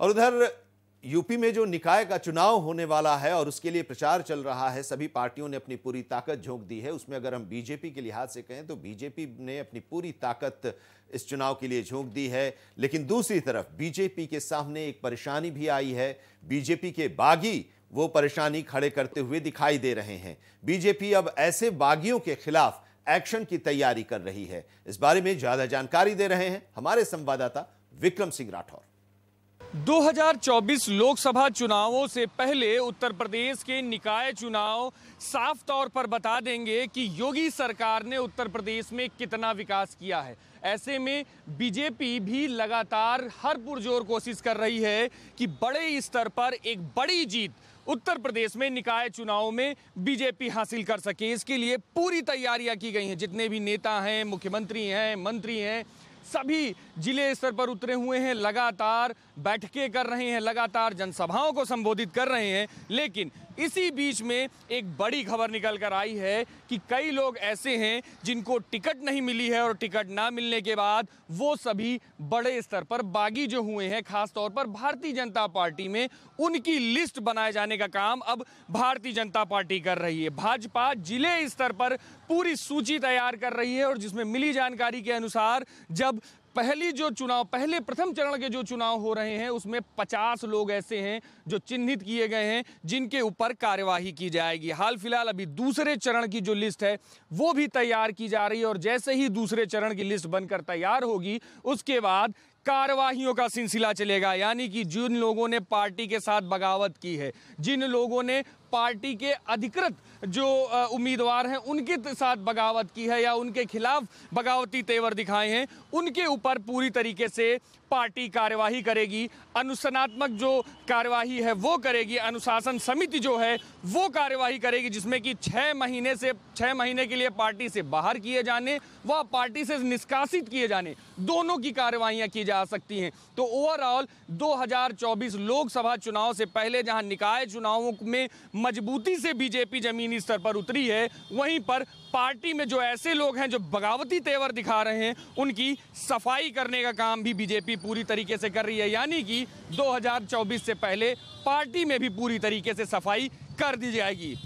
और उधर यूपी में जो निकाय का चुनाव होने वाला है और उसके लिए प्रचार चल रहा है सभी पार्टियों ने अपनी पूरी ताकत झोंक दी है उसमें अगर हम बीजेपी के लिहाज से कहें तो बीजेपी ने अपनी पूरी ताकत इस चुनाव के लिए झोंक दी है लेकिन दूसरी तरफ बीजेपी के सामने एक परेशानी भी आई है बीजेपी के बागी वो परेशानी खड़े करते हुए दिखाई दे रहे हैं बीजेपी अब ऐसे बागियों के खिलाफ एक्शन की तैयारी कर रही है इस बारे में ज्यादा जानकारी दे रहे हैं हमारे संवाददाता विक्रम सिंह राठौर 2024 लोकसभा चुनावों से पहले उत्तर प्रदेश के निकाय चुनाव साफ तौर पर बता देंगे कि योगी सरकार ने उत्तर प्रदेश में कितना विकास किया है ऐसे में बीजेपी भी लगातार हर पुरजोर कोशिश कर रही है कि बड़े स्तर पर एक बड़ी जीत उत्तर प्रदेश में निकाय चुनाव में बीजेपी हासिल कर सके इसके लिए पूरी तैयारियां की गई हैं जितने भी नेता हैं मुख्यमंत्री हैं मंत्री हैं सभी जिले स्तर पर उतरे हुए हैं लगातार बैठकें कर रहे हैं लगातार जनसभाओं को संबोधित कर रहे हैं लेकिन इसी बीच में एक बड़ी खबर निकल कर आई है कि कई लोग ऐसे हैं जिनको टिकट नहीं मिली है और टिकट ना मिलने के बाद वो सभी बड़े स्तर पर बागी जो हुए हैं खासतौर पर भारतीय जनता पार्टी में उनकी लिस्ट बनाए जाने का काम अब भारतीय जनता पार्टी कर रही है भाजपा जिले स्तर पर पूरी सूची तैयार कर रही है और जिसमें मिली जानकारी के अनुसार जब पहली जो चुनाव पहले प्रथम चरण के जो चुनाव हो रहे हैं उसमें 50 लोग ऐसे हैं जो चिन्हित किए गए हैं जिनके ऊपर कार्यवाही की जाएगी हाल फिलहाल अभी दूसरे चरण की जो लिस्ट है वो भी तैयार की जा रही है और जैसे ही दूसरे चरण की लिस्ट बनकर तैयार होगी उसके बाद कार्यवाहियों का सिलसिला चलेगा यानी कि जिन लोगों ने पार्टी के साथ बगावत की है जिन लोगों ने पार्टी के अधिकृत जो उम्मीदवार हैं उनके साथ बगावत की है या उनके खिलाफ बगावती तेवर दिखाए हैं उनके ऊपर पूरी तरीके से पार्टी कार्यवाही करेगी अनुसनात्मक जो कार्यवाही है वो करेगी अनुशासन समिति जो है वो कार्यवाही करेगी जिसमें कि छः महीने से छः महीने के लिए पार्टी से बाहर किए जाने व पार्टी से निष्कासित किए जाने दोनों की कार्यवाहियाँ की जा आ सकती हैं तो ओवरऑल 2024 लोकसभा चुनाव से पहले जहां निकाय चुनावों में मजबूती से बीजेपी जमीनी स्तर पर उतरी है वहीं पर पार्टी में जो ऐसे लोग हैं जो बगावती तेवर दिखा रहे हैं उनकी सफाई करने का काम भी बीजेपी पूरी तरीके से कर रही है यानी कि 2024 से पहले पार्टी में भी पूरी तरीके से सफाई कर दी जाएगी